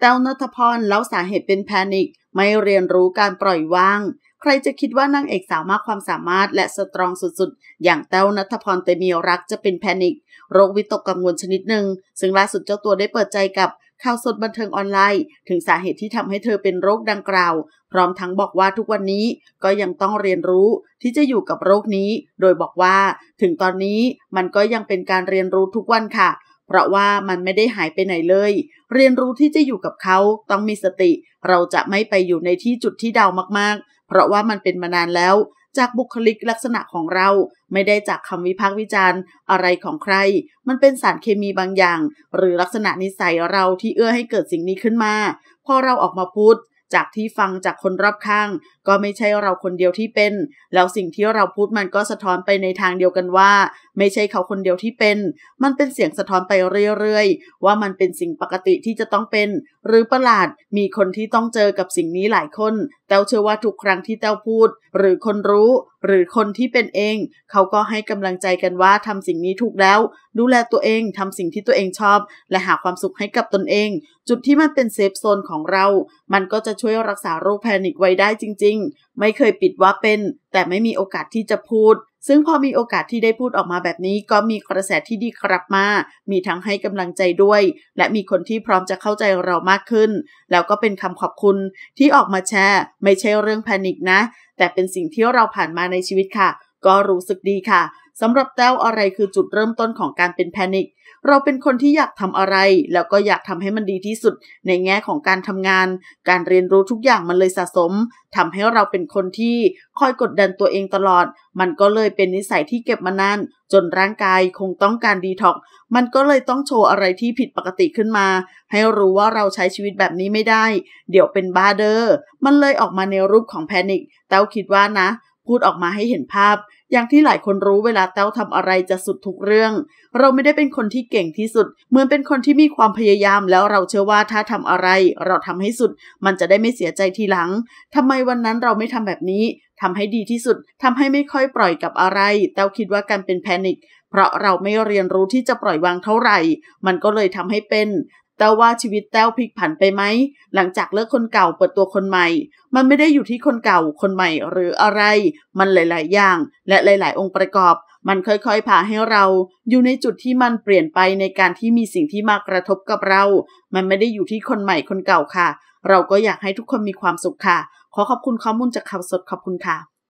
แต้วนัทพรเล่าสาเหตุเป็นแพนิคไม่เรียนรู้การปล่อยวาง ใครจะคิดว่านางเอกสาวมากความสามารถและสตรองสุดๆ อย่างแต้วนัทพรเตมีรักจะเป็นแพนิคโรควิตกกังวลชนิดหนึ่งซึ่งล่าสุดเจ้าตัวได้เปิดใจกับข่าวสดบันเทิงออนไลน์ถึงสาเหตุที่ทำให้เธอเป็นโรคดังกล่าว พร้อมทั้งบอกว่าทุกวันนี้ก็ยังต้องเรียนรู้ที่จะอยู่กับโรคนี้ โดยบอกว่า ถึงตอนนี้มันก็ยังเป็นการเรียนรู้ทุกวันค่ะเพราะว่ามันไม่ได้หายไปไหนเลย เรียนรู้ที่จะอยู่กับเขาต้องมีสติเราจะไม่ไปอยู่ในที่จุดที่เดามากๆ เพราะว่ามันเป็นมานานแล้ว จากบุคลิกลักษณะของเราไม่ได้จากคำวิพากษ์วิจารณ์ อะไรของใคร มันเป็นสารเคมีบางอย่าง หรือลักษณะนิสัยเราที่เอื้อให้เกิดสิ่งนี้ขึ้นมาพอเราออกมาพูด จากที่ฟังจากคนรอบข้าง ก็ไม่ใช่เราคนเดียวที่เป็นแล้วสิ่งที่เราพูดมันก็สะท้อนไปในทางเดียวกันว่าไม่ใช่เขาคนเดียวที่เป็น มันเป็นเสียงสะท้อนไปเรื่อยๆ ว่ามันเป็นสิ่งปกติที่จะต้องเป็น หรือประหลาด มีคนที่ต้องเจอกับสิ่งนี้หลายคนเต้าเชื่อว่าทุกครั้งที่เต้าพูด หรือคนรู้ หรือคนที่เป็นเอง เขาก็ให้กำลังใจกันว่าทำสิ่งนี้ถูกแล้ว ดูแลตัวเอง ทำสิ่งที่ตัวเองชอบ และหาความสุขให้กับตนเอง จุดที่มันเป็นเซฟโซนของเรา มันก็จะช่วยรักษาโรคแพนิคไว้ได้จริงๆ ไม่เคยปิดว่าเป็น แต่ไม่มีโอกาสที่จะพูดซึ่งพอมีโอกาสที่ได้พูดออกมาแบบนี้ก็มีกระแสที่ดีกลับมา มีทั้งให้กำลังใจด้วย และมีคนที่พร้อมจะเข้าใจเรามากขึ้น แล้วก็เป็นคำขอบคุณที่ออกมาแชร์ ไม่ใช่เรื่องแพนิคนะ แต่เป็นสิ่งที่เราผ่านมาในชีวิตค่ะก็รู้สึกดีค่ะสำหรับแต้วอะไรคือจุดเริ่มต้นของการเป็นแพนิคเราเป็นคนที่อยากทำอะไร แล้วก็อยากทำให้มันดีที่สุด ในแง่ของการทำงาน การเรียนรู้ทุกอย่างมันเลยสะสมทำให้เราเป็นคนที่คอยกดดันตัวเองตลอด มันก็เลยเป็นนิสัยที่เก็บมานาน จนร่างกายคงต้องการดีท็อกมันก็เลยต้องโชว์อะไรที่ผิดปกติขึ้นมา ให้รู้ว่าเราใช้ชีวิตแบบนี้ไม่ได้ เดี๋ยวเป็นบ้าเดอ้อมันเลยออกมาในรูปของแพนิคแต้วคิดว่านะพูด ออกมาให้เห็นภาพ อย่างที่หลายคนรู้เวลาแต้วทำอะไรจะสุดทุกเรื่อง เราไม่ได้เป็นคนที่เก่งที่สุดเหมือนเป็นคนที่มีความพยายาม แล้วเราเชื่อว่าถ้าทำอะไร เราทำให้สุด มันจะได้ไม่เสียใจทีหลังทำไมวันนั้นเราไม่ทำแบบนี้ทำให้ดีที่สุดทำให้ไม่ค่อยปล่อยกับอะไรแต้วคิดว่าการเป็นแพนิคเพราะเราไม่เรียนรู้ที่จะปล่อยวางเท่าไหร่ มันก็เลยทำให้เป็นแต้วว่าชีวิตแต้วพลิกผันไปไหมหลังจากเลิกคนเก่าเปิดตัวคนใหม่ มันไม่ได้อยู่ที่คนเก่าคนใหม่ หรืออะไร มันหลาย ๆ อย่าง และหลาย ๆองค์ประกอบ มันค่อยๆพาให้เรา อยู่ในจุดที่มันเปลี่ยนไปในการที่มีสิ่งที่มากระทบกับเรา มันไม่ได้อยู่ที่คนใหม่ คนเก่าค่ะ เราก็อยากให้ทุกคนมีความสุขค่ะ ขอขอบคุณข้อมูลจากข่าวสดขอบคุณค่ะ